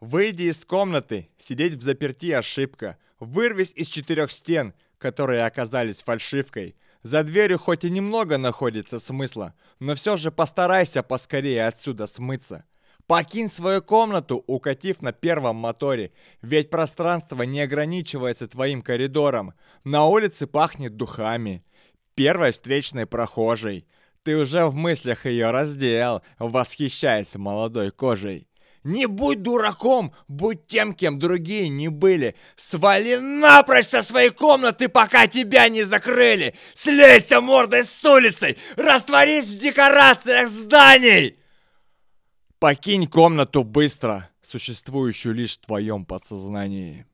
Выйди из комнаты, сидеть в заперти ошибка. Вырвись из четырех стен, которые оказались фальшивкой. За дверью хоть и немного находится смысла, но все же постарайся поскорее отсюда смыться. Покинь свою комнату, укатив на первом моторе, ведь пространство не ограничивается твоим коридором. На улице пахнет духами. Первой встречной прохожей. Ты уже в мыслях ее раздел, восхищаясь молодой кожей. Не будь дураком, будь тем, кем другие не были. Свали напрочь со своей комнаты, пока тебя не закрыли. Слейся мордой с улицей, растворись в декорациях зданий. Покинь комнату быстро, существующую лишь в твоем подсознании.